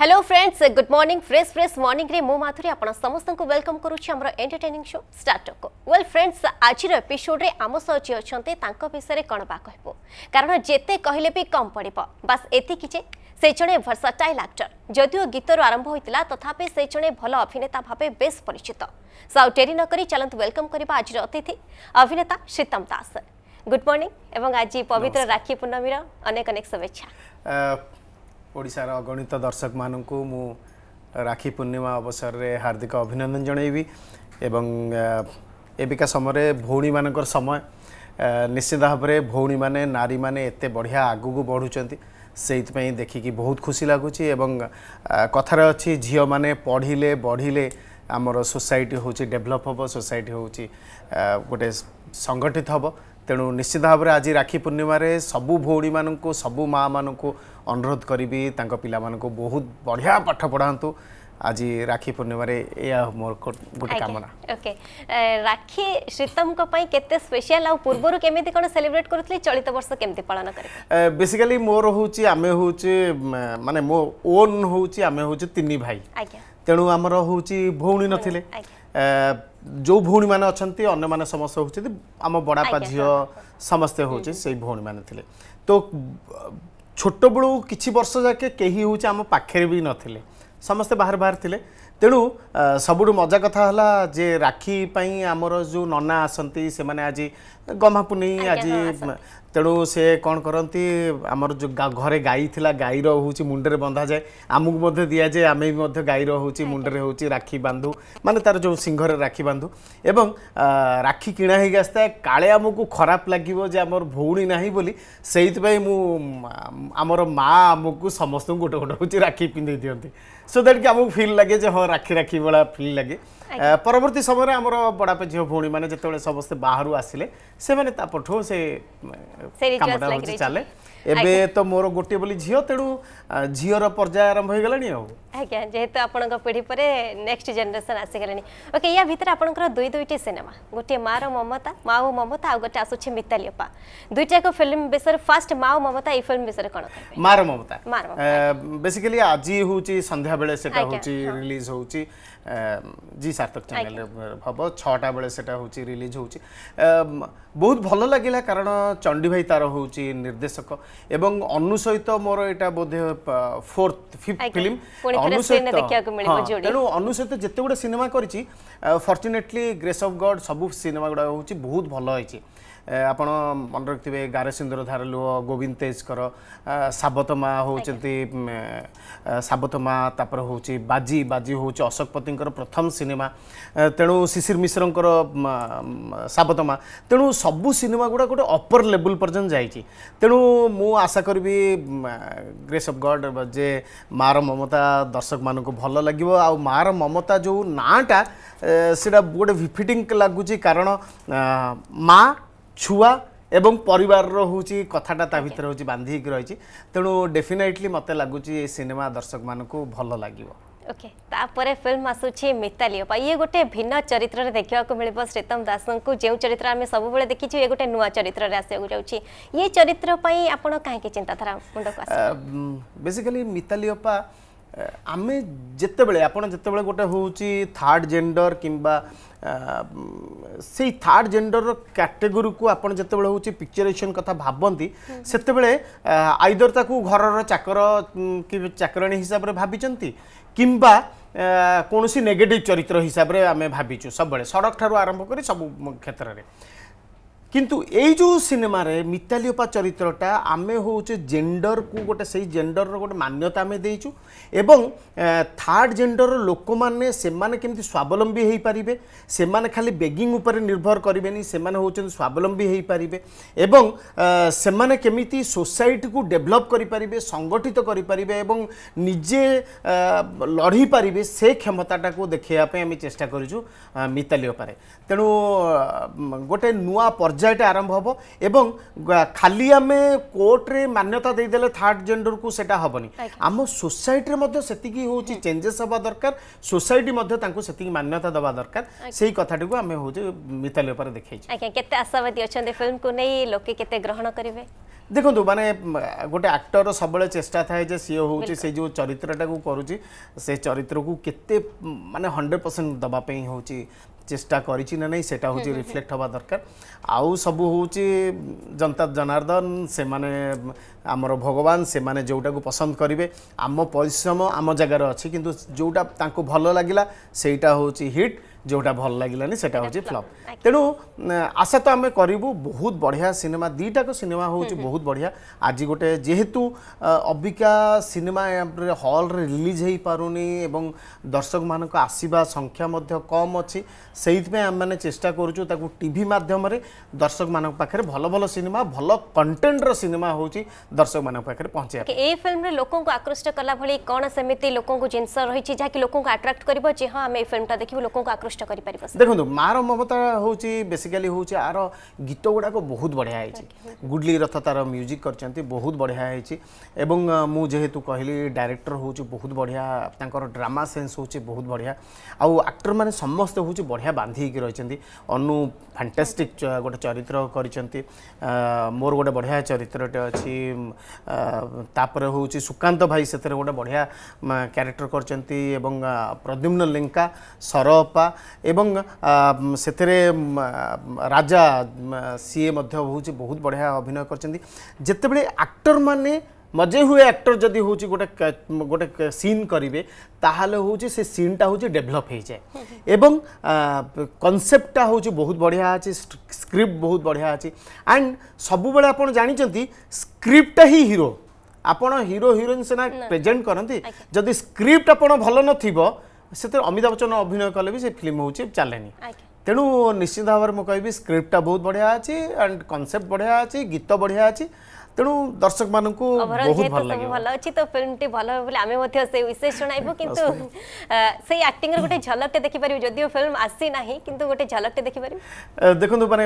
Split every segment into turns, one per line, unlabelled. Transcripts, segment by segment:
Hello friends good morning fresh fresh মর্নিংরে মু মাধুরী আপনার সমস্ত ওয়েলকম করুছি আমার এন্টারটেনিং শো স্টার্টক ওয়েল ফ্রেন্ডস আজির এপিসোডে আম সহ যে অনেক তাঁক বিষয়ে কণ বা কহবু কারণ যেতে কহিলে বি কম পড়ব বাস এতিকি যে সে জনে ভর্সাটাইল আক্টর যদিও গীতর আরম্ভ হয়েছিল তথাপি সে জনে ভাল অভিনেতা ভাবে বেশ পরিচিত সো আউ ডেরি নকরি চলতু ওয়েলকম করা আজ অতিথি অভিনেতা শ্রীতম দাস গুড মর্নিং এবং আজ পবিত্র রাখি পূর্ণমীর অনেক অনেক শুভেচ্ছা
ଓଡ଼ିଶାର ଅଗଣିତ ଦର୍ଶକମାନଙ୍କୁ ମୁଁ ରାକ୍ଷୀ ପୂର୍ଣ୍ଣିମା ଅବସରରେ ହାର୍ଦ୍ଦିକ ଅଭିନନ୍ଦନ ଜଣାଇବି ଏବଂ ଏବିକା ସମୟରେ ଭଉଣୀମାନଙ୍କର ସମୟ ନିଶ୍ଚିତ ଭାବରେ ଭଉଣୀମାନେ ନାରୀମାନେ ଏତେ ବଢ଼ିଆ ଆଗକୁ ବଢ଼ୁଛନ୍ତି ସେଇଥିପାଇଁ ଦେଖିକି ବହୁତ ଖୁସି ଲାଗୁଛି ଏବଂ କଥାରେ ଅଛି ଝିଅମାନେ ପଢ଼ିଲେ ବଢ଼ିଲେ ଆମର ସୋସାଇଟି ହେଉଛି ଡେଭଲପ୍ ହେବ ସୋସାଇଟି ହେଉଛି ଗୋଟେ ସଂଗଠିତ ହେବ ତେଣୁ ନିଶ୍ଚିତ ଭାବରେ ଆଜି ରାକ୍ଷୀ ପୂର୍ଣ୍ଣିମାରେ ସବୁ ଭଉଣୀମାନଙ୍କୁ ସବୁ ମାଆମାନଙ୍କୁ ଅନୁରୋଧ କରିବି ତାଙ୍କ ପିଲାମାନଙ୍କୁ ବହୁତ ବଢ଼ିଆ ପାଠ ପଢ଼ାନ୍ତୁ ଆଜି ରାକ୍ଷୀ ପୂର୍ଣ୍ଣିମାରେ ଏହା ମୋର ଗୋଟେ କାମନା
ଓକେ ରାକ୍ଷୀ ଶ୍ରୀତମଙ୍କ ପାଇଁ କେତେ ସ୍ପେଶିଆଲ ଆଉ ପୂର୍ବରୁ କେମିତି କ'ଣ ସେଲିବ୍ରେଟ କରୁଥିଲେ ଚଳିତ ବର୍ଷ କେମିତି ପାଳନ
କରେ ବେସିକାଲି ମୋର ହେଉଛି ଆମେ ହେଉଛି ମାନେ ମୋ ଓନ୍ ହେଉଛି ଆମେ ହେଉଛି ତିନି ଭାଇ ତେଣୁ ଆମର ହେଉଛି ଭଉଣୀ ନଥିଲେ ଆଜ୍ଞା ଯେଉଁ ଭଉଣୀମାନେ ଅଛନ୍ତି ଅନ୍ୟମାନେ ସମସ୍ତେ ହେଉଛନ୍ତି ଆମ ବଡ଼ାପା ଝିଅ ସମସ୍ତେ ହେଉଛି ସେଇ ଭଉଣୀମାନେ ଥିଲେ ତ ଛୋଟବେଳୁ କିଛି ବର୍ଷ ଯାକେ କେହି ହେଉଛି ଆମ ପାଖରେ ବି ନଥିଲେ ସମସ୍ତେ ବାହାର ବାହାର ଥିଲେ ତେଣୁ ସବୁଠୁ ମଜା କଥା ହେଲା ଯେ ରାକ୍ଷୀ ପାଇଁ ଆମର ଯେଉଁ ନନା ଆସନ୍ତି ସେମାନେ ଆଜି ଗହ୍ମାପୁନେଇ ଆଜି ତେଣୁ ସେ କ'ଣ କରନ୍ତି ଆମର ଯେଉଁ ଘରେ ଗାଈ ଥିଲା ଗାଈର ହେଉଛି ମୁଣ୍ଡରେ ବନ୍ଧାଯାଏ ଆମକୁ ମଧ୍ୟ ଦିଆଯାଏ ଆମେ ବି ମଧ୍ୟ ଗାଈର ହେଉଛି ମୁଣ୍ଡରେ ହେଉଛି ରାକ୍ଷୀ ବାନ୍ଧୁ ମାନେ ତାର ଯେଉଁ ସିଂହରେ ରାକ୍ଷୀ ବାନ୍ଧୁ ଏବଂ ରାକ୍ଷୀ କିଣା ହେଇକି ଆସିଥାଏ କାଳେ ଆମକୁ ଖରାପ ଲାଗିବ ଯେ ଆମର ଭଉଣୀ ନାହିଁ ବୋଲି ସେଇଥିପାଇଁ ମୁଁ ଆମର ମା ଆମକୁ ସମସ୍ତଙ୍କୁ ଗୋଟେ ଗୋଟେ ହେଉଛି ରାକ୍ଷୀ ପିନ୍ଧେଇ ଦିଅନ୍ତି सो दैट कि आमको फिल लगे जे हाँ राखी राखी भाया फिल लगे ପରବର୍ତ୍ତୀ ସମୟରେ ଆମର ବଡ଼ାପା ଝିଅ ଭଉଣୀମାନେ ଯେତେବେଳେ ସମସ୍ତେ ବାହାରୁ ଆସିଲେ ସେମାନେ ତାପଠୁ ସେ କାମଟା ହେଉଛି ଚାଲେ ଏବେ ତ ମୋର ଗୋଟିଏ ବୋଲି ଝିଅ ତେଣୁ ଝିଅର ପର୍ଯ୍ୟାୟ ଆରମ୍ଭ ହେଇଗଲାଣି ଆଉ
ଆଜ୍ଞା ଯେହେତୁ ଆପଣଙ୍କ ପିଢ଼ି ପରେ ନେକ୍ସଟ ଜେନେରେସନ୍ ଆସିଗଲାଣି ଓକେ ୟା ଭିତରେ ଆପଣଙ୍କର ଦୁଇ ଦୁଇଟି ସିନେମା ଗୋଟିଏ ମାଆର ମମତା ମା ଓ ମମତା ଆଉ ଗୋଟେ ଆସୁଛି ମିତାଲି ଅପା ଦୁଇଟାକ ଫିଲ୍ମ ବିଷୟରେ ଫାର୍ଷ୍ଟ ମା ଓ ମମତା ଏଇ ଫିଲ୍ମ ବିଷୟରେ କ'ଣ
ମାଆର ମମତା ବେସିକାଲି ଆଜି ହେଉଛି ସନ୍ଧ୍ୟା बेले सेटा होची रिलीज होची জি সার্থক চ্যানেল হব ছটা বেড়ে সেটা হচ্ছে রিলিজ হচ্ছে বহুত ভালো লাগিলা কারণ চণ্ডী ভাই তার হচ্ছে নির্দেশক এবং অনু সহিত মোর এটা বোধে ফোর্থ ফিফ্থ ফিল্ম অনু সহিত তেণু অনু সহিত যেতে গুড়ে সিনেমা করেছি ফর্চুনেটলি গ্রেস অফ গড সবু সিনেমা গুড়া হচ্ছে বহুত ভালো হয়েছে ଆପଣ ମନେ ରଖିଥିବେ ଗାରସିନ୍ଦର ଧାରଲୁହ ଗୋବିନ୍ଦ ତେଜଙ୍କର ସାବତ ମା ହେଉଛନ୍ତି ସାବତ ମା ତାପରେ ହେଉଛି ବାଜି ବାଜି ହେଉଛି ଅଶୋକ ପତିଙ୍କ ମିଶ୍ରଙ୍କର ପ୍ରଥମ ସିନେମା ତେଣୁ ଶିଶିର ମିଶ୍ରଙ୍କର ସାବତମା ତେଣୁ ସବୁ ସିନେମା ଗୁଡ଼ାକ ଗୋଟେ ଅପର ଲେବୁଲ ପର୍ଯ୍ୟନ୍ତ ଯାଇଛି ତେଣୁ ମୁଁ ଆଶା କରିବି ଗ୍ରେସ୍ ଅଫ୍ ଗଡ୍ ଯେ ମା'ର ମମତା ଦର୍ଶକମାନଙ୍କୁ ଭଲ ଲାଗିବ ଆଉ ମାଆର ମମତା ଯେଉଁ ନାଁଟା ସେଇଟା ଗୋଟେ ଭିଫିଟିଂ ଲାଗୁଛି କାରଣ ମା ଛୁଆ ଏବଂ ପରିବାରର ହେଉଛି କଥାଟା ତା ଭିତରେ ହେଉଛି ବାନ୍ଧି ହେଇକି ରହିଛି ତେଣୁ ଡେଫିନେଟଲି ମୋତେ ଲାଗୁଛି ଏ ସିନେମା ଦର୍ଶକମାନଙ୍କୁ ଭଲ ଲାଗିବ
ओके तापर फिल्म आसूची मिताली अपा ये गोटे भिन्न चरित्र देखा मिल श्रीतम दास को जो चरित्र आम सब देखी ये गोटे नुआ चरित्र आसको जाऊँगी ये चरित्र आप कहीं चिंताधारा मुंड
को बेसिकली मिताली अपा ଆମେ ଯେତେବେଳେ ଆପଣ ଯେତେବେଳେ ଗୋଟେ ହେଉଛି ଥାର୍ଡ଼ ଜେଣ୍ଡର କିମ୍ବା ସେଇ ଥାର୍ଡ଼ ଜେଣ୍ଡରର କ୍ୟାଟେଗୋରିକୁ ଆପଣ ଯେତେବେଳେ ହେଉଛି ପିକ୍ଚରେସନ୍ କଥା ଭାବନ୍ତି ସେତେବେଳେ ଆଇଦର ତାକୁ ଘରର ଚାକର କି ଚାକରାଣୀ ହିସାବରେ ଭାବିଛନ୍ତି କିମ୍ବା କୌଣସି ନେଗେଟିଭ୍ ଚରିତ୍ର ହିସାବରେ ଆମେ ଭାବିଛୁ ସବୁବେଳେ ସଡ଼କଠାରୁ ଆରମ୍ଭ କରି ସବୁ କ୍ଷେତ୍ରରେ কিন্তু এই যে সিনেমার মিতালিওপা চরিত্রটা আমি হচ্ছে জেন্ডর কু গোটে সেই জেন্ডর গোটে মান্যতা আমি দিয়েছু এবং থার্ড জেন্ডর লোক মানে সেমানে কেমতি স্বাবলম্বী হয়ে পারিবে সেমানে খালি বেগিং উপরে নির্ভর করবেনি সেমানে হচ্ছেন স্বাবলম্বী হয়ে পারিবে এবং সেমানে কেমিতি সোসাইটি কু ডেভেলপ করি পারিবে সংগঠিত করি পারিবে এবং নিজে লড়ি পারিবে সে ক্ষমতাটা কো দেখাইয়া আমি চেষ্টা করিছু মিতালিওপারে তেণু গোটে নূয়া পর্যায় ପର୍ଯ୍ୟାୟଟା ଆରମ୍ଭ ହେବ ଏବଂ ଖାଲି ଆମେ କୋର୍ଟରେ ମାନ୍ୟତା ଦେଇଦେଲେ ଥାର୍ଡ଼ ଜେଣ୍ଡରକୁ ସେଇଟା ହେବନି ଆମ ସୋସାଇଟିରେ ମଧ୍ୟ ସେତିକି ହେଉଛି ଚେଞ୍ଜେସ୍ ହେବା ଦରକାର ସୋସାଇଟି ମଧ୍ୟ ତାଙ୍କୁ ସେତିକି ମାନ୍ୟତା ଦେବା ଦରକାର ସେଇ କଥାଟିକୁ ଆମେ ହେଉଛି ମିତାଲି ଉପରେ ଦେଖାଇଛୁ
ଆଜ୍ଞା କେତେ ଆଶାବାଦୀ ଅଛନ୍ତି ଫିଲ୍ମକୁ ନେଇ ଲୋକେ କେତେ ଗ୍ରହଣ କରିବେ
ଦେଖନ୍ତୁ ମାନେ ଗୋଟେ ଆକ୍ଟରର ସବୁବେଳେ ଚେଷ୍ଟା ଥାଏ ଯେ ସିଏ ହେଉଛି ସେ ଯେଉଁ ଚରିତ୍ରଟାକୁ କରୁଛି ସେ ଚରିତ୍ରକୁ କେତେ ମାନେ ହଣ୍ଡ୍ରେଡ଼ ପରସେଣ୍ଟ ଦେବା ପାଇଁ ହେଉଛି চেষ্টা করেছি না নাই সেটা হচ্ছে রিফ্লেক্ট হওয়া দরকার আউ সবু হচ্ছে জনতা জনার্দন সে আমার ভগবান সে যেটা পছন্দ করবে আম পরিশ্রম আম জায়গার অছি কিন্তু যেটা তা ভালো লাগিলা সেইটা হচ্ছে হিট जोटा भल लगे से फ्लप तेणु आशा तो आम करूँ बहुत बढ़िया सिनेमा दुईटाक सिनेमा हूँ बहुत बढ़िया आज गोटे जेहेतु अबिका सिनेमा हल रिलीज हो नहीं दर्शक मान आसवा संख्या कम अच्छी से आम मैंने चेषा करूँ टी मध्यम दर्शक मान पाखे भल भल सिनेमा भल कंटेन्टर सिनेमा हूँ दर्शक मान पाखे पहुँचे
ये फिल्म लोक आकृष्ट कला भाई कौन सेमती लोक जिनस रही जहाँकि लोक आट्राक्ट कर फिल्म देखिए लोक आकृष्ट আকৃষ্ট করিপারিব দেখুন
মার মমতা হচ্ছে বেসিকালি হচ্ছে আর গীত গুড়াক বহুত বঢ়িয়া হয়েছে গুডলি রথ তার মিউজিক করছেন বহুত বঢ়িয়া হয়েছে এবং মু যেহেতু কহিলি ডাইরেক্টর হচ্ছে বহুত বঢ়িয়া তাঁর ড্রামা সেন্স হচ্ছে বহুত বঢ়িয়া আউ আক্টর মানে সমস্তে হচ্ছে বঢ়িয়া বাঁধি হয়েকি রয়েছেন ଅନୁ ଫାଣ୍ଟାଷ୍ଟିକ୍ ଗୋଟେ ଚରିତ୍ର କରିଛନ୍ତି ମୋର ଗୋଟେ ବଢ଼ିଆ ଚରିତ୍ରଟେ ଅଛି ତାପରେ ହେଉଛି ସୁକାନ୍ତ ଭାଇ ସେଥିରେ ଗୋଟେ ବଢ଼ିଆ କ୍ୟାରେକ୍ଟର କରିଛନ୍ତି ଏବଂ ପ୍ରଦ୍ୟୁମ୍ନ ଲେଙ୍କା ସରଅପା ଏବଂ ସେଥିରେ ରାଜା ସିଏ ମଧ୍ୟ ହେଉଛି ବହୁତ ବଢ଼ିଆ ଅଭିନୟ କରିଛନ୍ତି ଯେତେବେଳେ ଆକ୍ଟରମାନେ ମଜେ ହୁଏ ଆକ୍ଟର ଯଦି ହେଉଛି ଗୋଟେ ଗୋଟେ ସିନ୍ କରିବେ ତାହେଲେ ହେଉଛି ସେ ସିନ୍ଟା ହେଉଛି ଡେଭଲପ୍ ହେଇଯାଏ ଏବଂ କନସେପ୍ଟଟା ହେଉଛି ବହୁତ ବଢ଼ିଆ ଅଛି ସ୍କ୍ରିପ୍ଟ ବହୁତ ବଢ଼ିଆ ଅଛି ଆଣ୍ଡ ସବୁବେଳେ ଆପଣ ଜାଣିଛନ୍ତି ସ୍କ୍ରିପ୍ଟଟା ହିଁ ହିରୋ ଆପଣ ହିରୋ ହିରୋଇନ୍ ସିନା ପ୍ରେଜେଣ୍ଟ କରନ୍ତି ଯଦି ସ୍କ୍ରିପ୍ଟ ଆପଣ ଭଲ ନଥିବ ସେଥିରେ ଅମିତାଭ ବଚ୍ଚନ ଅଭିନୟ କଲେ ବି ସେ ଫିଲ୍ମ ହେଉଛି ଚାଲେନି ତେଣୁ ନିଶ୍ଚିତ ଭାବରେ ମୁଁ କହିବି ସ୍କ୍ରିପ୍ଟଟା ବହୁତ ବଢ଼ିଆ ଅଛି ଆଣ୍ଡ କନସେପ୍ଟ ବଢ଼ିଆ ଅଛି ଗୀତ ବଢ଼ିଆ ଅଛି ତେଣୁ ଦର୍ଶକ ମାନଙ୍କୁ ବହୁତ ଭଲ ଲାଗିବ ଭଲ
ଅଛି ତ ଫିଲ୍ମଟି ଭଲ ହେବ ବୋଲି ଆମେ ମଧ୍ୟ ସେଇ ବିଶେଷ ଶୁଣାଇବୁ କିନ୍ତୁ ସେଇ ଆକ୍ଟିଂର ଗୋଟେ ଝଲକଟେ ଦେଖିପାରିବୁ ଯଦିଓ ଫିଲ୍ମ ଆସିନାହିଁ କିନ୍ତୁ ଗୋଟେ ଝଲକଟେ ଦେଖିପାରିବୁ
ଦେଖନ୍ତୁ ମାନେ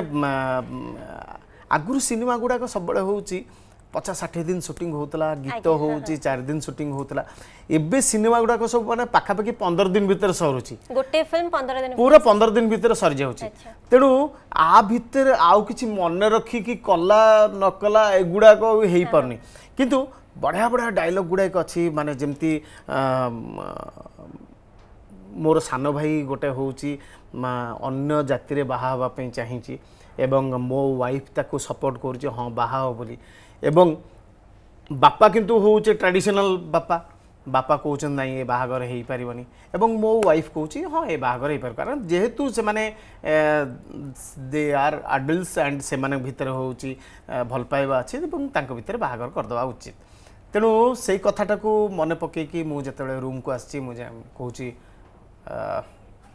ଆଗରୁ ସିନେମା ଗୁଡ଼ାକ ସବୁବେଳେ ହେଉଛି ପଚାଶ ଷାଠିଏ ଦିନ ସୁଟିଂ ହେଉଥିଲା ଗୀତ ହେଉଛି ଚାରି ଦିନ ସୁଟିଂ ହେଉଥିଲା ଏବେ ସିନେମା ଗୁଡ଼ାକ ସବୁ ମାନେ ପାଖାପାଖି ପନ୍ଦର ଦିନ ଭିତରେ ସରୁଛି
ଗୋଟେ ଫିଲ୍ମ ପନ୍ଦର ଦିନ ପୁରା
ପନ୍ଦର ଦିନ ଭିତରେ ସରିଯାଉଛି ତେଣୁ ଆ ଭିତରେ ଆଉ କିଛି ମନେ ରଖିକି କଲା ନକଲା ଏଗୁଡ଼ାକ ହେଇପାରୁନି କିନ୍ତୁ ବଢ଼ିଆ ବଢ଼ିଆ ଡାଇଲଗ୍ ଗୁଡ଼ାକ ଅଛି ମାନେ ଯେମିତି ମୋର ସାନ ଭାଇ ଗୋଟେ ହେଉଛି ଅନ୍ୟ ଜାତିରେ ବାହା ହେବା ପାଇଁ ଚାହିଁଛି ଏବଂ ମୋ ୱାଇଫ୍ ତାକୁ ସପୋର୍ଟ କରୁଛି ହଁ ବାହା ହେବ ବୋଲି এবং ବାପା କିନ୍ତୁ ହେଉଛି ଟ୍ରାଡ଼ିସନାଲ୍ ବାପା ବାପା କହୁଛନ୍ତି ନାଇଁ ଏ ବାହାଘର ହେଇପାରିବନି ଏବଂ ମୋ ୱାଇଫ୍ କହୁଛି ହଁ ଏ ବାହାଘର ହେଇପାରିବ କାରଣ ଯେହେତୁ ସେମାନେ ଦେ ଆର୍ ଆଡଲ୍ଟସ୍ ଆଣ୍ଡ ସେମାନଙ୍କ ଭିତରେ ହେଉଛି ଭଲ ପାଇବା ଅଛି ଏବଂ ତାଙ୍କ ଭିତରେ ବାହାଘର କରିଦେବା ଉଚିତ ତେଣୁ ସେଇ କଥାଟାକୁ ମନେ ପକାଇକି ମୁଁ ଯେତେବେଳେ ରୁମ୍କୁ ଆସିଛି ମୁଁ କହୁଛି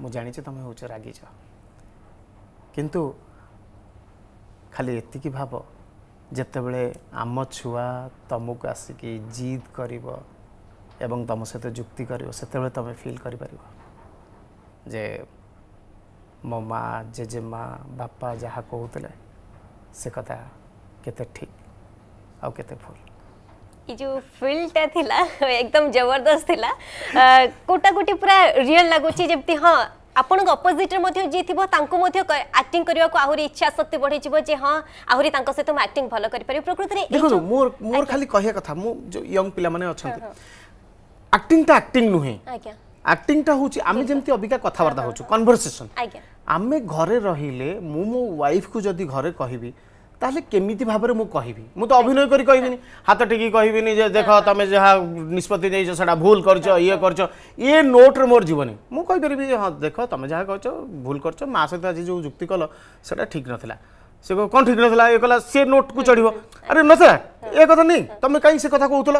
ମୁଁ ଜାଣିଛି ତୁମେ ହେଉଛ ରାଗିଛ କିନ୍ତୁ ଖାଲି ଏତିକି ଭାବ ଯେତେବେଳେ ଆମ ଛୁଆ ତୁମକୁ ଆସିକି ଜିଦ୍ କରିବ ଏବଂ ତୁମ ସହିତ ଯୁକ୍ତି କରିବ ସେତେବେଳେ ତୁମେ ଫିଲ୍ କରିପାରିବ ଯେ ମୋ ମା ଜେଜେମା ବାପା ଯାହା କହୁଥିଲେ ସେ କଥା କେତେ ଠିକ୍ ଆଉ କେତେ ଭୁଲ
ଏ ଯେଉଁ ଫିଲ୍ଟା ଥିଲା ଏକଦମ ଜବରଦସ୍ତ ଥିଲା कोटा कोटी ପୁରା ରିଅଲ୍ ଲାଗୁଛି ଯେମିତି ହଁ ଆପଣଙ୍କ ଅପୋଜିଟ୍ରେ ମଧ୍ୟ ଯିଏ ଥିବ ତାଙ୍କୁ ମଧ୍ୟ ଆକ୍ଟିଂ କରିବାକୁ ଆହୁରି ଇଚ୍ଛା ଶକ୍ତି ବଢ଼ିଯିବ ଯେ ହଁ ଆହୁରି ତାଙ୍କ ସହିତ ମୁଁ ଆକ୍ଟିଂ ଭଲ କରିପାରିବି ପ୍ରକୃତରେ ଦେଖନ୍ତୁ
ମୋର ମୋର ଖାଲି କହିବା କଥା ମୁଁ ଯେଉଁ ୟଙ୍ଗ ପିଲାମାନେ ଅଛନ୍ତି ଆକ୍ଟିଂଟା ଆକ୍ଟିଂ ନୁହେଁ ଆକ୍ଟିଂଟା ହେଉଛି ଆମେ ଯେମିତି ଅବିକା କଥାବାର୍ତ୍ତା ହେଉଛୁ କନଭରସେସନ୍ ଆମେ ଘରେ ରହିଲେ ମୁଁ ମୋ ୱାଇଫ୍କୁ ଯଦି ଘରେ କହିବି ତାହେଲେ କେମିତି ଭାବରେ ମୁଁ କହିବି ମୁଁ ତ ଅଭିନୟ କରି କହିବିନି ହାତ ଟେକି କହିବିନି ଯେ ଦେଖ ତମେ ଯାହା ନିଷ୍ପତ୍ତି ନେଇଛ ସେଇଟା ଭୁଲ କରିଛ ଇଏ କରିଛ ଇଏ ନୋଟ୍ରେ ମୋର ଯିବନି ମୁଁ କହିପାରିବି ଯେ ହଁ ଦେଖ ତମେ ଯାହା କରିଛ ଭୁଲ କରିଛ ମା ସହିତ ଆଜି ଯେଉଁ ଯୁକ୍ତି କଲ ସେଇଟା ଠିକ୍ ନଥିଲା ସେ କ'ଣ ଠିକ୍ ନଥିଲା ଇଏ କଲା ସେ ନୋଟ୍କୁ ଚଢ଼ିବ ଆରେ ନଥିଲା ଏ କଥା ନାହିଁ ତମେ କାହିଁକି ସେ କଥା କହୁଥିଲ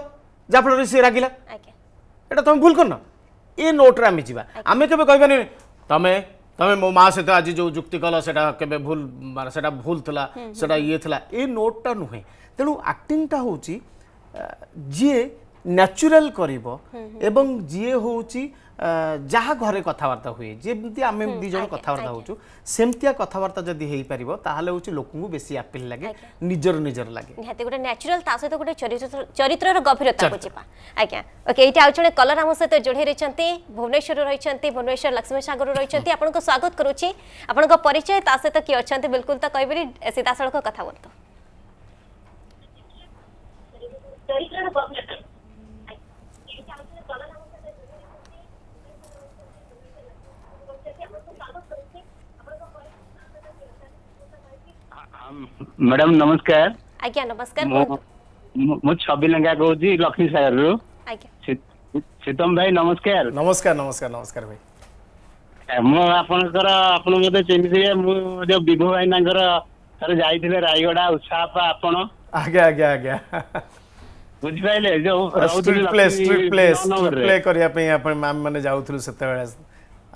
ଯାହାଫଳରେ ସିଏ ରାଗିଲା ଏଇଟା ତମେ ଭୁଲ କରିନ ଏ ନୋଟ୍ରେ ଆମେ ଯିବା ଆମେ କେବେ କହିବାନି ତମେ तुम मो माँ सहित आज जो जुक्ति कल से भूल मैं भूल था हम्म, हम्म। ये था ये नोटा नुहे तेणु आक्टिंगटा हूँ जी ନ୍ୟାଚୁରାଲ କରିବ ଏବଂ ଯିଏ ହେଉଛି ଯାହା ଘରେ କଥାବାର୍ତ୍ତା ହୁଏ ଯେମିତି ଆମେ ଦୁଇ ଜଣ କଥାବାର୍ତ୍ତା ହେଉଛୁ ସେମିତିଆ କଥାବାର୍ତ୍ତା ଯଦି ହେଇପାରିବ ତାହେଲେ ହେଉଛି ଲୋକଙ୍କୁ ବେଶୀ ଆପିଲ ଲାଗେ ନିଜର ନିଜର ଲାଗେ
ନିହାତି ଗୋଟେ ନ୍ୟାଚୁରାଲ ତା ସହିତ ଗୋଟେ ଚରିତ୍ରର ଗଭୀରତାକୁ ଯିବା ଆଜ୍ଞା ଓକେ ଏଇଟା ଆଉ ଜଣେ କଲର ଆମ ସହିତ ଯୋଡ଼ି ରହିଛନ୍ତି ଭୁବନେଶ୍ୱରରୁ ରହିଛନ୍ତି ଭୁବନେଶ୍ୱର ଲକ୍ଷ୍ମୀ ସାଗରରୁ ରହିଛନ୍ତି ଆପଣଙ୍କୁ ସ୍ୱାଗତ କରୁଛି ଆପଣଙ୍କ ପରିଚୟ ତା ସହିତ କିଏ ଅଛନ୍ତି ବିଲକୁଲ ତ କହିବେନି ସିଧାସଳଖ କଥା ହୁଅନ୍ତୁ ଚରିତ୍ରର ଗଭୀରତା
मैडम नमस्कार आज्ञा नमस्कार मुझ छबी लंगा कहूँ नमस्कार नमस्कार नमस्कार नमस्कार भाई मुझे चिन्ह मुझे भाई थे जाते जो trip place place play ma'am माने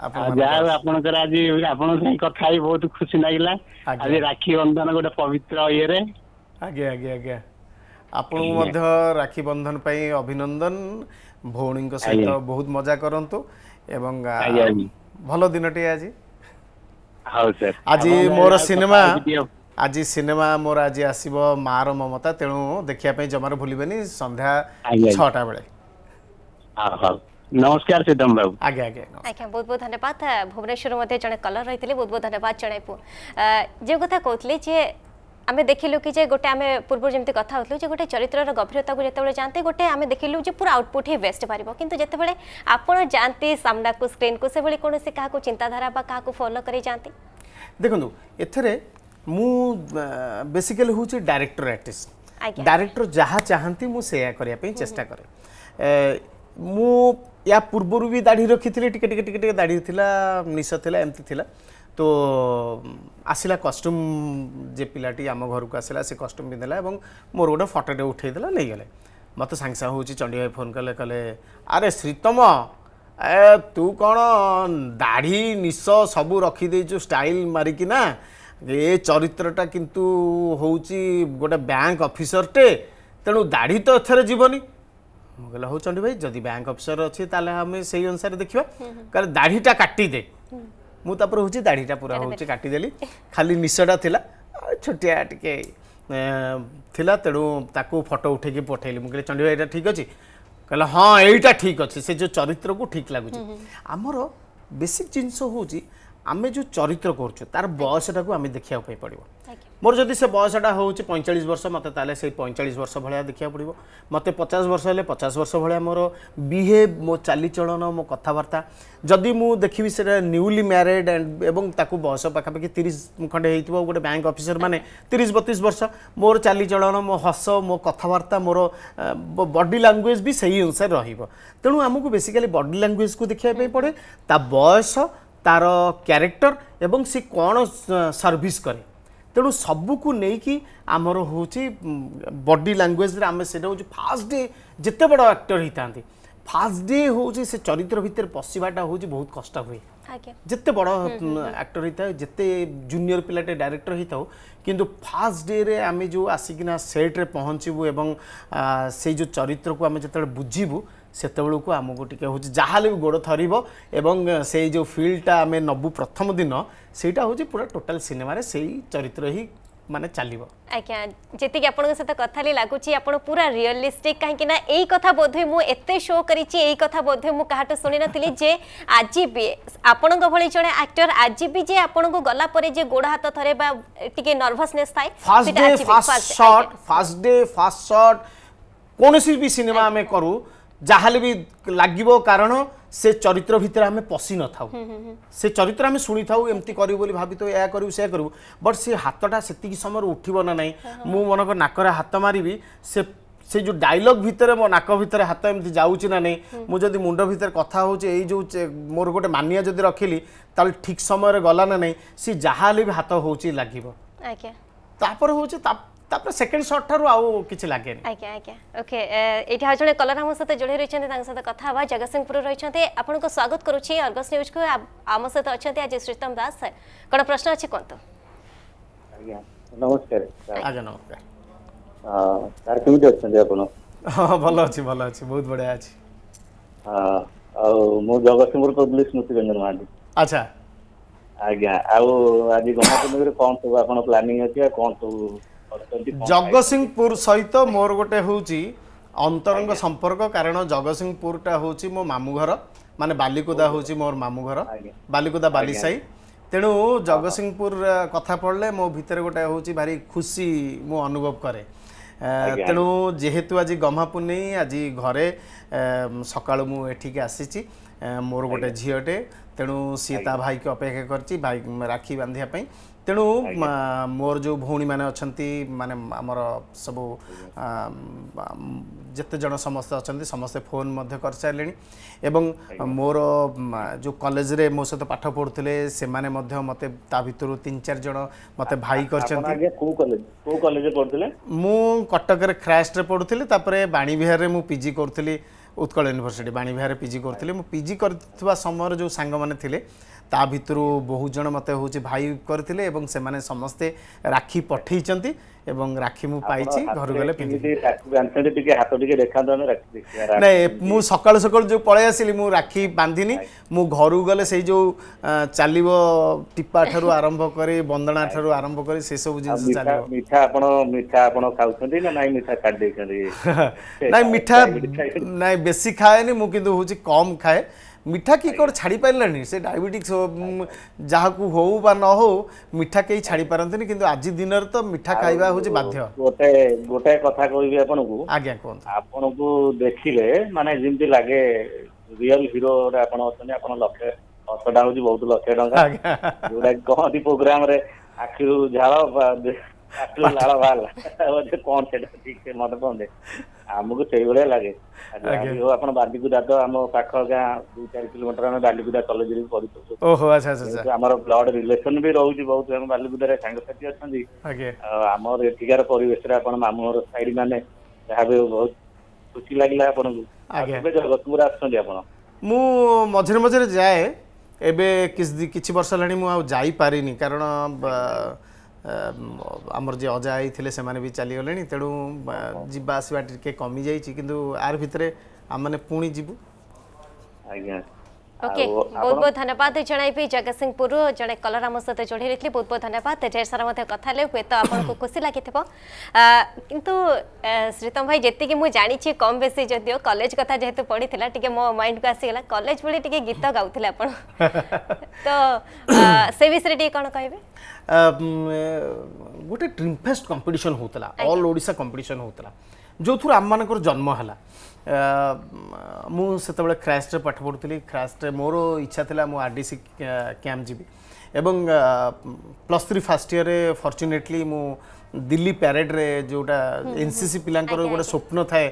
ଯାହା ହଉ ଆପଣଙ୍କର ଆଜି ଆପଣଙ୍କ ସାଙ୍ଗେ କଥା ହେଇ ବହୁତ ଖୁସି ଲାଗିଲା ଆଜି ରାକ୍ଷୀ ବନ୍ଧନ ଗୋଟେ ପବିତ୍ର ଇଏରେ ଆଜ୍ଞା ଆଜ୍ଞା ଆଜ୍ଞା ଆପଣଙ୍କୁ ମଧ୍ୟ ରାକ୍ଷୀ ବନ୍ଧନ ପାଇଁ ଅଭିନନ୍ଦନ ଭଉଣୀଙ୍କ ସହିତ ବହୁତ ମଜା କରନ୍ତୁ ଏବଂ ଭଲ ଦିନଟିଏ ଆଜି ଆଜି ମୋର ସିନେମା ଆଜି ସିନେମା ମୋର ଆଜି ଆସିବ ମାଆର ମମତା ତେଣୁ ଦେଖିବା ପାଇଁ ଜମାରୁ ଭୁଲିବେନି ସନ୍ଧ୍ୟା ଛଅଟା ବେଳେ ହଉ ହଉ ନମସ୍କାର ସୀତମ ବାବୁ ଆଜ୍ଞା ଆଜ୍ଞା
ଆଜ୍ଞା ବହୁତ ବହୁତ ଧନ୍ୟବାଦ ଭୁବନେଶ୍ୱରରୁ ମଧ୍ୟ ଜଣେ କଲର ରହିଥିଲେ ବହୁତ ବହୁତ ଧନ୍ୟବାଦ ଜଣାଇବୁ ଯେଉଁ କଥା କହୁଥିଲେ ଯେ ଆମେ ଦେଖିଲୁ କି ଯେ ଗୋଟେ ଆମେ ପୂର୍ବରୁ ଯେମିତି କଥା ହେଉଥିଲୁ ଯେ ଗୋଟେ ଚରିତ୍ରର ଗଭୀରତାକୁ ଯେତେବେଳେ ଯାଆନ୍ତି ଗୋଟେ ଆମେ ଦେଖିଲୁ ଯେ ପୁରା ଆଉଟପୁଟ୍ ହିଁ ବେଷ୍ଟ ବାହାରିବ କିନ୍ତୁ ଯେତେବେଳେ ଆପଣ ଯାଆନ୍ତି ସାମ୍ନାକୁ ସ୍କ୍ରିନ୍କୁ ସେଭଳି କୌଣସି କାହାକୁ ଚିନ୍ତାଧାରା ବା କାହାକୁ ଫଲୋ କରି ଯାଆନ୍ତି
ଦେଖନ୍ତୁ ଏଥିରେ ମୁଁ ବେସିକାଲି ହେଉଛି ଡାଇରେକ୍ଟର ଆର୍ଟିଷ୍ଟ ଡାଇରେକ୍ଟର ଯାହା ଚାହାନ୍ତି ମୁଁ ସେୟା କରିବା ପାଇଁ ଚେଷ୍ଟା କରେ ମୁଁ ୟା ପୂର୍ବରୁ ବି ଦାଢ଼ି ରଖିଥିଲି ଟିକେ ଟିକେ ଟିକେ ଟିକେ ଦାଢ଼ି ଥିଲା ନିଶ ଥିଲା ଏମିତି ଥିଲା ତ ଆସିଲା କଷ୍ଟ୍ୟୁମ୍ ଯେ ପିଲାଟି ଆମ ଘରକୁ ଆସିଲା ସେ କଷ୍ଟ୍ୟୁମ୍ ପିନ୍ଧିଲା ଏବଂ ମୋର ଗୋଟେ ଫଟୋଟେ ଉଠେଇଦେଲା ନେଇଗଲେ ମୋତେ ସାଙ୍ଗେ ସାଙ୍ଗେ ହେଉଛି ଚଣ୍ଡୀଭାଇ ଫୋନ୍ କଲେ କଲେ ଆରେ ଶ୍ରୀତମ ଏ ତୁ କ'ଣ ଦାଢ଼ି ନିଶ ସବୁ ରଖିଦେଇଛୁ ଷ୍ଟାଇଲ୍ ମାରିକି ନା ଏ ଚରିତ୍ରଟା କିନ୍ତୁ ହେଉଛି ଗୋଟେ ବ୍ୟାଙ୍କ ଅଫିସରଟେ ତେଣୁ ଦାଢ଼ି ତ ଏଥରେ ଯିବନି ମୁଁ କହିଲି ହଉ ଚଣ୍ଡୀ ଭାଇ ଯଦି ବ୍ୟାଙ୍କ ଅଫିସର ଅଛି ତାହେଲେ ଆମେ ସେଇ ଅନୁସାରେ ଦେଖିବା କହିଲେ ଦାଢ଼ିଟା କାଟିଦେ ମୁଁ ତାପରେ ହେଉଛି ଦାଢ଼ିଟା ପୁରା ହେଉଛି କାଟିଦେଲି ଖାଲି ନିଶଟା ଥିଲା ଛୋଟିଆ ଟିକେ ଥିଲା ତେଣୁ ତାକୁ ଫଟୋ ଉଠେଇକି ପଠେଇଲି ମୁଁ କହିଲି ଚଣ୍ଡୀ ଭାଇ ଏଇଟା ଠିକ୍ ଅଛି କହିଲେ ହଁ ଏଇଟା ଠିକ୍ ଅଛି ସେ ଯେଉଁ ଚରିତ୍ରକୁ ଠିକ୍ ଲାଗୁଛି ଆମର ବେସିକ୍ ଜିନିଷ ହେଉଛି आम जो चरित्र कर तार बयसटा को आम देखा पड़ो मोर जदि से बयसटा हूँ पैंचाश वर्ष मत से पैंचाश वर्ष भाया देखा पड़ो मत पचास वर्ष हेल्ले पचास वर्ष भाया मोर बिहेव मो चालीचलन मो कथबार्ता जदि मु देखी से न्यूली म्यारेड एंड एवं बयस पखापाखि तीस खंडे हो गए बैंक अफिसर मैंने तीस बतीस वर्ष मोर चालीचलन मो हस मो कथबार्ता मोर बडी लांगुएज भी से अनुसार रो तेणु आमको बेसिकाली बडी लांगुएज को देखा पड़े ता बयस তার ক্যারেক্টর এবং সে কোণ সর্ভিস করে তেমন সবুক নেইকি আমার হচ্ছে বডি ল্যাঙ্গুয়েজরে আমি সেটা হচ্ছে ফার্স্ট ডে যেতে বড় আক্টর হয়ে থাকে ফার্স্ট ডে হচ্ছে সে চরিত্র ভিতরে পশিবাটা হচ্ছে বহুত কষ্ট হুয়ে যেতে বড় আক্টর হয়ে থাকে যেতে জুনিয়র পিলাটে ডাইরেক্টর হয়ে থাও কিন্তু ফার্স্ট ডে আমি যে আসিকিনা সেট্রে পহঞ্চবু এবং সেই যে চরিত্রকে আমি যেত বুঝিবু ସେତେବେଳକୁ ଆମକୁ ଟିକେ ହେଉଛି ଯାହା ହେଲେ ବି ଗୋଡ଼ ଥରିବ ଏବଂ ସେଇ ଯେଉଁ ଫିଲ୍ଡଟା ଆମେ ନେବୁ ପ୍ରଥମ ଦିନ ସେଇଟା ହେଉଛି ପୁରା ଟୋଟାଲ ସିନେମାରେ ସେଇ ଚରିତ୍ର ହିଁ মানে চালিব
আজ্ঞা যেতিকি আপনার সাথে কথা হলে লাগুচি আপনার পুরা রিয়েলিস্টিক কাহিঁকি না এই কথা বোধহয় মু এতে শো করেছি এই কথা বোধহয় মু কাহাটু শুনি নথিলি যে আজি বি আপনার ভলি জনে অ্যাক্টর আজি বি যে আপনার গলা পরে যে গোড় হাত থরে বা টিকে নার্ভাসনেস থাই first day first
shot first day first shot কোনসি বি সিনেমা আমি করু ଯାହାହେଲେ ବି ଲାଗିବ କାରଣ ସେ ଚରିତ୍ର ଭିତରେ ଆମେ ପଶି ନଥାଉ ସେ ଚରିତ୍ର ଆମେ ଶୁଣିଥାଉ ଏମିତି କରିବୁ ବୋଲି ଭାବିଥାଉ ଏହା କରିବୁ ସେୟା କରିବୁ ବଟ୍ ସେ ହାତଟା ସେତିକି ସମୟରୁ ଉଠିବ ନା ନାହିଁ ମୁଁ ମନକ ନାକରେ ହାତ ମାରିବି ସେ ସେ ଯେଉଁ ଡାଇଲଗ ଭିତରେ ମୋ ନାକ ଭିତରେ ହାତ ଏମିତି ଯାଉଛି ନା ନାହିଁ ମୁଁ ଯଦି ମୁଣ୍ଡ ଭିତରେ କଥା ହେଉଛି ଏଇ ଯେଉଁ ମୋର ଗୋଟେ ମାନିଆ ଯଦି ରଖିଲି ତାହେଲେ ଠିକ୍ ସମୟରେ ଗଲା ନା ନାହିଁ ସେ ଯାହା ହେଲେ ବି ହାତ ହେଉଛି ଲାଗିବ ଆଜ୍ଞା ତାପରେ ହେଉଛି তারপরে সেকেন্ড শট ঠারু আউ কিছু লাগেনি
আজ্ঞা আজ্ঞা ওকে এইটা আর জনে কলার আমার সাথে জড়ে রইছেন তাঙ্ক সাথে কথা হবা জগতসিংহপুর রইছেন আপনাকে স্বাগত করুছি অর্গস নিউজ কু আমার সাথে অছন্তি আজ শ্রীতম দাস কোন প্রশ্ন আছে কোন তো
নমস্কার আজ্ঞা নমস্কার স্যার কেমিতি অছন্তি আপন
ভাল আছে ভাল আছে বহুত বড়িয়া আছে
ଆଉ ମୁଁ ଜଗତସିଂହପୁର କହୁଥିଲି ସ୍ମୃତି ମହାନ୍ତି ଆଚ୍ଛା ଆଜ୍ଞା ଆଉ ଆଜି ଗଣତନ୍ତ୍ର ଆପଣ ପ୍ଲାନିଂ ଅଛି ଆଉ
ଜଗତସିଂହପୁର ସହିତ ମୋର ଗୋଟେ ହେଉଛି ଅନ୍ତରଙ୍ଗ ସମ୍ପର୍କ କାରଣ ଜଗତସିଂହପୁରଟା ହେଉଛି ମୋ ମାମୁଁ ଘର ମାନେ ବାଲିକୁଦା ହେଉଛି ମୋର ମାମୁଁ ଘର ବାଲିକୁଦା ବାଲିସାହି ତେଣୁ ଜଗତସିଂହପୁର କଥା ପଡ଼ିଲେ ମୋ ଭିତରେ ଗୋଟେ ହେଉଛି ଭାରି ଖୁସି ମୁଁ ଅନୁଭବ କରେ ତେଣୁ ଯେହେତୁ ଆଜି ଗହ୍ମା ପୂନେଇ ଆଜି ଘରେ ସକାଳୁ ମୁଁ ଏଠିକି ଆସିଛି ମୋର ଗୋଟେ ଝିଅଟେ ତେଣୁ ସିଏ ତା ଭାଇକି ଅପେକ୍ଷା କରିଛି ଭାଇ ରାକ୍ଷୀ ବାନ୍ଧିବା ପାଇଁ ତେଣୁ ମୋର ଯେଉଁ ଭଉଣୀମାନେ ଅଛନ୍ତି ମାନେ ଆମର ସବୁ ଯେତେ ଜଣ ସମସ୍ତେ ଅଛନ୍ତି ସମସ୍ତେ ଫୋନ୍ ମଧ୍ୟ କରିସାରିଲେଣି ଏବଂ ମୋର ଯେଉଁ କଲେଜରେ ମୋ ସହିତ ପାଠ ପଢ଼ୁଥିଲେ ସେମାନେ ମଧ୍ୟ ମୋତେ ତା ଭିତରୁ ତିନି ଚାରି ଜଣ ମୋତେ ଭାଇ କରିଛନ୍ତି ମୁଁ କଟକରେ କ୍ରାଷ୍ଟରେ ପଢ଼ୁଥିଲି ତାପରେ ବାଣୀବିହାରରେ ମୁଁ ପିଜି କରୁଥିଲି ଉତ୍କଳ ୟୁନିଭର୍ସିଟି ବାଣୀବିହାରରେ ପିଜି କରୁଥିଲି ମୁଁ ପିଜି କରିଥିବା ସମୟରେ ଯେଉଁ ସାଙ୍ଗମାନେ ଥିଲେ ତା ଭିତରୁ ବହୁ ଜଣ ମୋତେ ହେଉଛି ଭାଇ କରିଥିଲେ ଏବଂ ସେମାନେ ସମସ୍ତେ ରାକ୍ଷୀ ପଠେଇଛନ୍ତି ଏବଂ ରାକ୍ଷୀ ମୁଁ ପାଇଛି ଘରୁ ଗଲେ ନାଇଁ ମୁଁ ସକାଳୁ ସକାଳୁ ଯେଉଁ ପଳେଇ ଆସିଲି ମୁଁ ରାକ୍ଷୀ ବାନ୍ଧିନି ମୁଁ ଘରୁ ଗଲେ ସେଇ ଯେଉଁ ଚାଲିବ ଟିପା ଠାରୁ ଆରମ୍ଭ କରି ବନ୍ଦଣା ଠାରୁ ଆରମ୍ଭ କରି ସେସବୁ ଜିନିଷ ଚାଲିବ
ମିଠା ଆପଣ ମିଠା ଆପଣ ଖାଉଛନ୍ତି ନା ନାଇଁ ମିଠା କାଟି
ଦେଇଛନ୍ତି ନାଇଁ ମିଠା ନାଇଁ ବେଶୀ ଖାଏନି ମୁଁ କିନ୍ତୁ ହେଉଛି କମ୍ ଖାଏ ମିଠା କିଏ କ'ଣ ଛାଡ଼ିପାରିଲାଣି ସେ ଡାଇବେଟିକ୍ସ ଯାହାକୁ ହଉ ବା ନ ହଉ ମିଠା କେହି ଛାଡ଼ିପାରନ୍ତିନି କିନ୍ତୁ ଆଜି ଦିନରେ ତ ମିଠା ଖାଇବା ହେଉଛି ବାଧ୍ୟ
ଗୋଟେ ଗୋଟେ କଥା କହିବି ଆପଣଙ୍କୁ ଆଜ୍ଞା କୁହନ୍ତୁ ଆପଣଙ୍କୁ ଦେଖିଲେ ମାନେ ଯେମିତି ଲାଗେ ରିଅଲ ହିରୋରେ ଆପଣ ଅଛନ୍ତି ଆପଣ ଲକ୍ଷେ ଖର୍ଚ୍ଚଟା ହେଉଛି ବହୁତ ଲକ୍ଷେ ଟଙ୍କା ଯୋଉଟା କହନ୍ତି ପ୍ରୋଗ୍ରାମରେ ଆଖିରୁ ଝାଳ କଣ ସେଇଟା ଠିକ ସେ ମନେ ପଡ଼ନ୍ତେ ଆମକୁ ସେଇଭଳିଆ ଲାଗେ ହଉ ଆପଣ ବାଲିକୁଦା ତ ଆମ ପାଖ ଗାଁ ଦୁଇ ଚାରି କିଲୋମିଟର ଆମେ ବାଲିକୁଦା କଲେଜରେ ବି ପଢୁଛୁ ଆମର ବ୍ଲଡ ରିଲେସନ ବି ରହୁଛି ବହୁତ ଆମ ବାଲିକୁଦାରେ ସାଙ୍ଗସାଥି ଅଛନ୍ତି ଆମର ଏଠିକାର ପରିବେଶରେ ଆପଣ ମାମୁଁ ଘର ସାଇଡ ମାନେ ଯାହା ବି ବହୁତ ଖୁସି ଲାଗିଲା ଆପଣଙ୍କୁ ଏବେ ଜଗତପୁର ଆସୁଛନ୍ତି ଆପଣ
ମୁଁ ମଝିରେ ମଝିରେ ଯାଏ ଏବେ କିଛି ବର୍ଷ ହେଲାଣି ମୁଁ ଆଉ ଯାଇପାରିନି କାରଣ ଆମର ଯିଏ ଅଜା ହେଇଥିଲେ ସେମାନେ ବି ଚାଲିଗଲେଣି ତେଣୁ ଯିବା ଆସିବା ଟିକେ କମିଯାଇଛି କିନ୍ତୁ ଆର ଭିତରେ ଆମମାନେ ପୁଣି ଯିବୁ ଆଜ୍ଞା ओके बहुत बहुत
धन्यवाद जन जगत सिंहपुर जड़े कलर आम सहित जोड़ी रही बहुत बहुत धन्यवाद ढेर सारा कथा हुए तो आपको खुशी लगी किंतु श्रीतम भाई जी मुझे जानी कम बेस जदिव कलेज कथा जेहेतु पड़ी टी मो माइंड को आसीगला कलेज बेले टी गीत गाँव आप तो से विषय टी कौन कहे
गोटे ड्रीमफेस्ट कंपिटिशन होता ऑल ओडा कंपिटिशन होता जो थ्रू आम जन्म है ମୁଁ ସେତେବେଳେ କ୍ରାସ୍ଟରେ ପାଠ ପଢ଼ୁଥିଲି କ୍ରାସ୍ଟରେ ମୋର ଇଚ୍ଛା ଥିଲା ମୁଁ ଆର୍ ଡି ସି କ୍ୟାମ୍ପ ଯିବି ଏବଂ ପ୍ଲସ୍ ଥ୍ରୀ ଫାର୍ଷ୍ଟ ଇୟର୍ରେ ଫର୍ଚୁନେଟଲି ମୁଁ ଦିଲ୍ଲୀ ପ୍ୟାରେଡ଼ରେ ଯେଉଁଟା ଏନ୍ ସି ସି ପିଲାଙ୍କର ଗୋଟେ ସ୍ୱପ୍ନ ଥାଏ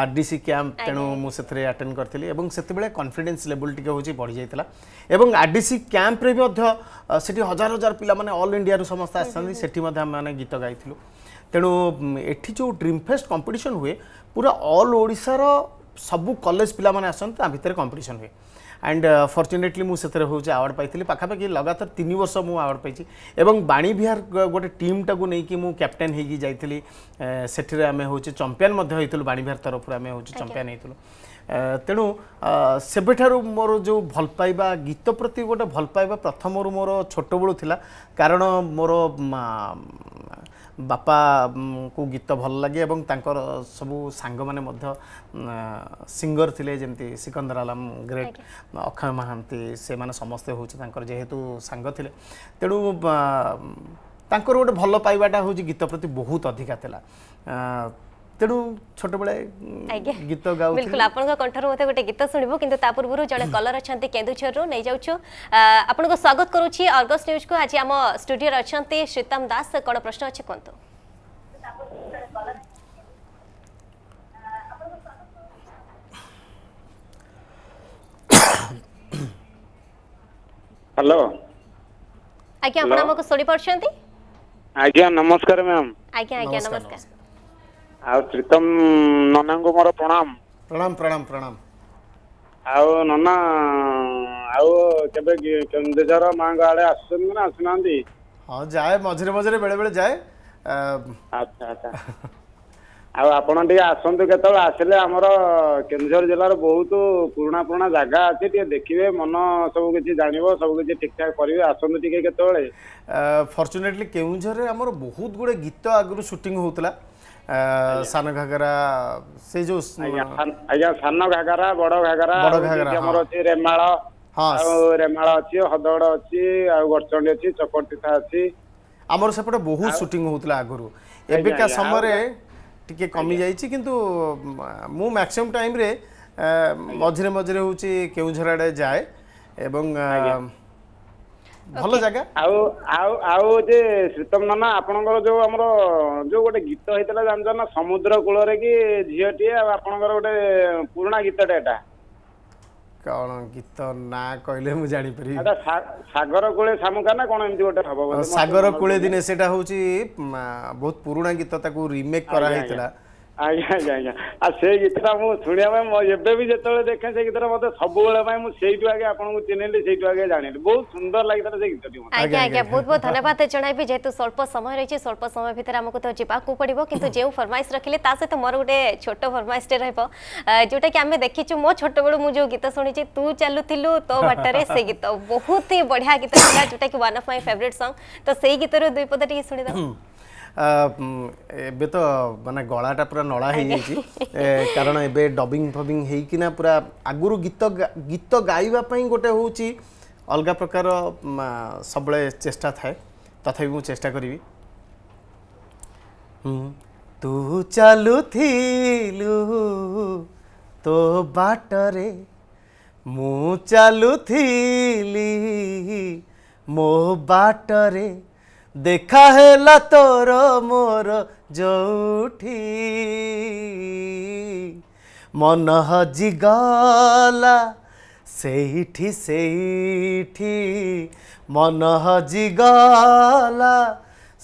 ଆର୍ ଡି ସି କ୍ୟାମ୍ପ ତେଣୁ ମୁଁ ସେଥିରେ ଆଟେଣ୍ଡ କରିଥିଲି ଏବଂ ସେତେବେଳେ କନଫିଡେନ୍ସ ଲେବୁଲ୍ ଟିକେ ହେଉଛି ବଢ଼ିଯାଇଥିଲା ଏବଂ ଆର୍ ଡି ସି କ୍ୟାମ୍ପରେ ବି ମଧ୍ୟ ସେଠି ହଜାର ହଜାର ପିଲାମାନେ ଅଲ୍ ଇଣ୍ଡିଆରୁ ସମସ୍ତେ ଆସିଥାନ୍ତି ସେଠି ମଧ୍ୟ ଆମେମାନେ ଗୀତ ଗାଇଥିଲୁ ତେଣୁ ଏଠି ଯେଉଁ ଡ୍ରିମ୍ ଫେଷ୍ଟ କମ୍ପିଟିସନ୍ ହୁଏ ପୁରା ଅଲ୍ ଓଡ଼ିଶାର ସବୁ କଲେଜ ପିଲାମାନେ ଆସନ୍ତି ତା ଭିତରେ କମ୍ପିଟିସନ୍ ହୁଏ ଆଣ୍ଡ ଫର୍ଚୁନେଟଲି ମୁଁ ସେଥିରେ ହେଉଛି ଆୱାର୍ଡ଼ ପାଇଥିଲି ପାଖାପାଖି ଲଗାତାର ତିନି ବର୍ଷ ମୁଁ ଆୱାର୍ଡ଼ ପାଇଛି ଏବଂ ବାଣୀବିହାର ଗୋଟେ ଟିମ୍ଟାକୁ ନେଇକି ମୁଁ କ୍ୟାପ୍ଟେନ୍ ହେଇକି ଯାଇଥିଲି ସେଠିରେ ଆମେ ହେଉଛି ଚମ୍ପିଆନ୍ ମଧ୍ୟ ହେଇଥିଲୁ ବାଣୀବିହାର ତରଫରୁ ଆମେ ହେଉଛି ଚମ୍ପିଆନ୍ ହେଇଥିଲୁ ତେଣୁ ସେବେଠାରୁ ମୋର ଯେଉଁ ଭଲ ପାଇବା ଗୀତ ପ୍ରତି ଗୋଟେ ଭଲ ପାଇବା ପ୍ରଥମରୁ ମୋର ଛୋଟବେଳୁ ଥିଲା କାରଣ ମୋର ବାପାଙ୍କୁ ଗୀତ ଭଲ ଲାଗେ ଏବଂ ତାଙ୍କର ସବୁ ସାଙ୍ଗମାନେ ମଧ୍ୟ ସିଙ୍ଗର ଥିଲେ ଯେମିତି ସିକନ୍ଦର ଆଲାମ ଗ୍ରେଟ୍ ଅକ୍ଷୟ ମହାନ୍ତି ସେମାନେ ସମସ୍ତେ ହେଉଛି ତାଙ୍କର ଯେହେତୁ ସାଙ୍ଗ ଥିଲେ ତେଣୁ ତାଙ୍କର ଗୋଟେ ଭଲ ପାଇବାଟା ହେଉଛି ଗୀତ ପ୍ରତି ବହୁତ ଅଧିକା ଥିଲା ତେଣୁ ଛୋଟବେଳେ ଗୀତ ଗାଉ ବିଲକୁଲ ଆପଣଙ୍କ
କଣ୍ଠରୁ ମଧ୍ୟ ଗୋଟେ ଗୀତ ଶୁଣିବୁ କିନ୍ତୁ ତା ପୂର୍ବରୁ ଜଣେ କଲର ଅଛନ୍ତି କେନ୍ଦୁଝରରୁ ନେଇଯାଉଛୁ ଆପଣଙ୍କୁ ସ୍ୱାଗତ କରୁଛି ଅର୍ଗସ୍ ନ୍ୟୁଜ୍କୁ ଆଜି ଆମ ଷ୍ଟୁଡିଓରେ ଅଛନ୍ତି ଶ୍ରୀତମ ଦାସ କ'ଣ ପ୍ରଶ୍ନ ଅଛି କୁହନ୍ତୁ ହ୍ୟାଲୋ ଆଜ୍ଞା ଆପଣ ଆମକୁ ଶୁଣି ପାରୁଛନ୍ତି
ଆଜ୍ଞା ନମସ୍କାର ମ୍ୟାମ୍
ଆଜ୍ଞା ଆଜ୍ଞା ନମସ୍କାର
ଆଉ ପ୍ରୀତମ ନନାଙ୍କୁ ମୋର ପ୍ରଣାମ
ପ୍ରଣାମ ପ୍ରଣାମ ପ୍ରଣାମ
ଆଉ ନନା ଆଉ କେବେ କେନ୍ଦୁଝର ମାଆଙ୍କ ଆଡ଼େ ଆସୁଛନ୍ତି ନା ଆସୁନାହାନ୍ତି
ହଁ ଯାଏ ମଝିରେ ମଝିରେ ବେଳେବେଳେ ଯାଏ ଆଚ୍ଛା ଆଚ୍ଛା ଆଉ ଆପଣ ଟିକେ
ଆସନ୍ତୁ କେତେବେଳେ ଆସିଲେ ଆମର କେନ୍ଦୁଝର ଜିଲ୍ଲାର ବହୁତ ପୁରୁଣା ପୁରୁଣା ଜାଗା ଅଛି ଟିକେ ଦେଖିବେ
ମନ ସବୁ କିଛି ଜାଣିବ ସବୁ କିଛି ଠିକଠାକ କରିବେ ଆସନ୍ତୁ ଟିକେ କେତେବେଳେ ଫର୍ଚୁନେଟଲି କେଉଁଝରରେ ଆମର ବହୁତ ଗୁଡ଼ିଏ ଗୀତ ଆଗରୁ ସୁଟିଂ ହେଉଥିଲା ସାନ ଘାଗରା ସେ ଯୋଉ
ଆଜ୍ଞା ସାନ ଘାଗରା ବଡ ଘାଗରା ଆମର ଅଛି ରେମାଳ ଆଉ ରେମାଳ ଅଛି ହଦଗଡ ଅଛି ଆଉ ଗଡ଼ଚଣ୍ଡୀ ଅଛି ଚକଟିଥା ଅଛି
ଆମର ସେପଟେ ବହୁତ ସୁଟିଂ ହଉଥିଲା ଆଗରୁ ଏବେକା ସମୟରେ ଟିକେ କମି ଯାଇଛି କିନ୍ତୁ ମୁଁ ମ୍ୟାକ୍ସିମମ୍ ଟାଇମ୍ରେ ମଝିରେ ମଝିରେ ହେଉଛି କେଉଁଝର ଆଡ଼େ ଯାଏ ଏବଂ ଭଲ ଜାଗା ଆଉ ଆଉ ଆଉ ଯେ
ଶ୍ରୀତମ ନନା ଆପଣଙ୍କର ଯୋଉ ଆମର ଯୋଉ ଗୋଟେ ଗୀତ ହେଇଥିଲା ଜାଣିଛ ନା ସମୁଦ୍ର କୂଳରେ କି ଝିଅଟିଏ ଆଉ ଆପଣଙ୍କର ଗୋଟେ ପୁରୁଣା ଗୀତଟେ ଏଟା
କଣ ଗୀତ ନା କହିଲେ ମୁଁ ଜାଣିପାରିବି
ସାଗର କୂଳେ ଶାମୁକା ନା କଣ ଏମିତି ଗୋଟେ ହବ ସାଗର କୂଳେ ଦିନେ
ସେଟା ହଉଛି ବହୁତ ପୁରୁଣା ଗୀତ ତାକୁ ରିମେକ୍ କରା ହେଇଥିଲା
ଆଜ୍ଞା ଆଜ୍ଞା ଆଜ୍ଞା ଆଉ ସେଇ ଗୀତଟା ମୁଁ ଶୁଣିବା ପାଇଁ ମୋ ଏବେ ବି ଯେତେବେଳେ ଦେଖେ ସେଇ ଗୀତଟା ମୋତେ ସବୁବେଳେ ପାଇଁ ମୁଁ ସେଇଠୁ ଆଗେ ଆପଣଙ୍କୁ ଚିହ୍ନିଲି ସେଇଠୁ ଆଗେ ଜାଣିଲି ବହୁତ ସୁନ୍ଦର ଲାଗିଥିଲା ସେ ଗୀତଟି ଆଜ୍ଞା ଆଜ୍ଞା ବହୁତ
ବହୁତ ଧନ୍ୟବାଦ ଜଣାଇବି ଯେହେତୁ ସ୍ୱଳ୍ପ ସମୟ ରହିଛି ସ୍ୱଳ୍ପ ସମୟ ଭିତରେ ଆମକୁ ତ ଯିବାକୁ ପଡ଼ିବ କିନ୍ତୁ ଯେଉଁ ଫର୍ମାଇଶ ରଖିଲେ ତା ସହିତ ମୋର ଗୋଟେ ଛୋଟ ଫର୍ମାଇଶଟେ ରହିବ ଯେଉଁଟାକି ଆମେ ଦେଖିଛୁ ମୋ ଛୋଟବେଳୁ ମୁଁ ଯେଉଁ ଗୀତ ଶୁଣିଛି ତୁ ଚାଲୁଥିଲୁ ତୋ ବାଟରେ ସେ ଗୀତ ବହୁତ ହି ବଢ଼ିଆ ଗୀତ ଥିଲା ଯେଉଁଟାକି one of my favourite song ତ ସେଇ ଗୀତରୁ ଦୁଇ ପଦ ଟିକେ ଶୁଣିଦେବା
ଏବେ ତ ମାନେ ଗଳାଟା ପୁରା ନଳା ହେଇଯାଇଛି କାରଣ ଏବେ ଡବିଂ ଫବିଂ ହେଇକିନା ପୁରା ଆଗରୁ ଗୀତ ଗୀତ ଗାଇବା ପାଇଁ ଗୋଟେ ହେଉଛି ଅଲଗା ପ୍ରକାର ସବୁବେଳେ ଚେଷ୍ଟା ଥାଏ ତଥାପି ମୁଁ ଚେଷ୍ଟା କରିବି ତୁ ଚାଲୁଥିଲୁ ତୋ ବାଟରେ ମୁଁ ଚାଲୁଥିଲି ମୋ ବାଟରେ ଦେଖା ହେଲା ତୋର ମୋର ଯୋଉଠି ମନ ହଜିଗଲା ସେଇଠି ସେଇଠି ମନ ହଜିଗଲା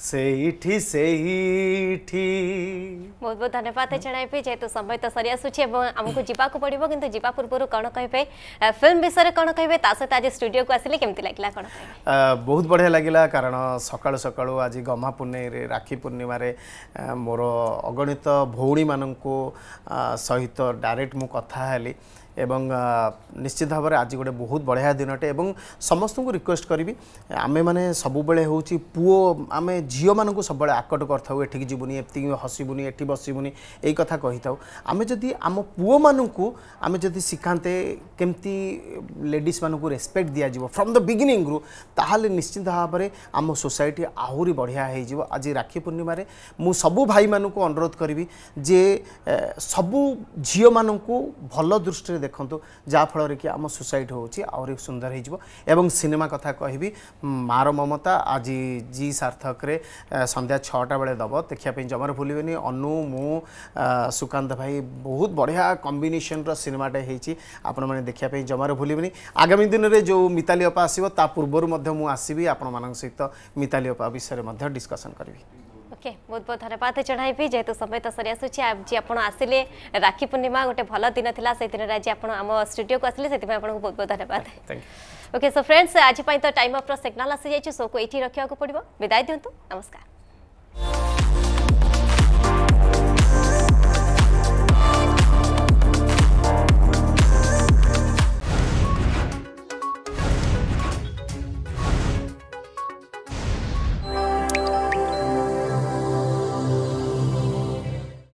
ସେଇଠି ସେଇଠି
ବହୁତ ବହୁତ ଧନ୍ୟବାଦ ଜଣାଇବି ଯେହେତୁ ସମୟ ତ ସରି ଆସୁଛି ଏବଂ ଆମକୁ ଯିବାକୁ ପଡିବ କିନ୍ତୁ ଯିବା ପୂର୍ବରୁ କ'ଣ କହିବେ ଫିଲ୍ମ ବିଷୟରେ କ'ଣ କହିବେ ତା ସହିତ ଆଜି ଷ୍ଟୁଡ଼ିଓକୁ ଆସିଲେ କେମିତି ଲାଗିଲା କ'ଣ
ବହୁତ ବଢ଼ିଆ ଲାଗିଲା କାରଣ ସକାଳୁ ସକାଳୁ ଆଜି ଗମା ପୂର୍ଣ୍ଣିମାରେ ରାକ୍ଷୀ ପୂର୍ଣ୍ଣିମାରେ ମୋର ଅଗଣିତ ଭଉଣୀମାନଙ୍କୁ ସହିତ ଡାଇରେକ୍ଟ ମୁଁ କଥା ହେଲି এবং নিশ্চিত ভাবে আজ গোটে বহু বড়িয়া দিনটে এবং সমস্ত রিকোয়েস্ট করবি আমি মানে সবুলে হচ্ছে পুও আমি ঝিও মানুষ সবুলে আকট করে থাকি এটি যাবুনি এটি হসিবুনি এটি বসিবুনি এই কথা কই থাকু আমি যদি আমার পুও মানুষ আমি যদি শিখাতে কমতি লেডিস মানুষ রেসপেক্ট দিয়া যাব ফ্রম দ্য বিগিনিং রু তাহলে নিশ্চিত ভাবে আমার সোসাইটি আহরি বড়িয়া হয়ে যাব আজ রাখি পূর্ণিমার মু সবু ভাই মানুষ অনুরোধ করবি যে সবু ঝিও মানুষ ভাল দৃষ্টি ଦେଖନ୍ତୁ ଯାହାଫଳରେ କି ଆମ ସୁସାଇଡ଼ ହେଉଛି ଆହୁରି ସୁନ୍ଦର ହୋଇଯିବ ଏବଂ ସିନେମା କଥା କହିବି ମାର ମମତା ଆଜି ଜି ସାର୍ଥକରେ ସନ୍ଧ୍ୟା ଛଅଟା ବେଳେ ଦେବ ଦେଖିବା ପାଇଁ ଜମାରୁ ଭୁଲିବେନି ଅନୁ ମୁଁ ସୁକାନ୍ତ ଭାଇ ବହୁତ ବଢ଼ିଆ କମ୍ବିନେସନ୍ର ସିନେମାଟେ ହେଇଛି ଆପଣମାନେ ଦେଖିବା ପାଇଁ ଜମାରୁ ଭୁଲିବେନି ଆଗାମୀ ଦିନରେ ଯେଉଁ ମିତାଲି ଅପା ଆସିବ ତା ପୂର୍ବରୁ ମଧ୍ୟ ମୁଁ ଆସିବି ଆପଣମାନଙ୍କ ସହିତ ମିତାଲି ଅପା ବିଷୟରେ ମଧ୍ୟ ଡିସ୍କସନ୍ କରିବି
ओके बहुत बहुत धन्यवाद जनाइबि जेहतु समय तो सरी आसूची आज आप आसिले राखी पूर्णिमा गोटे भल दिन था से दिन आज आप आम स्टूडियो को आसे से आपको बहुत बहुत
धन्यवाद
ओके सो फ्रेंड्स आज तो टाइम अफ्र सिग्नाल आसी जाइए शो को ये रखा पड़ो विदाय दिंतु नमस्कार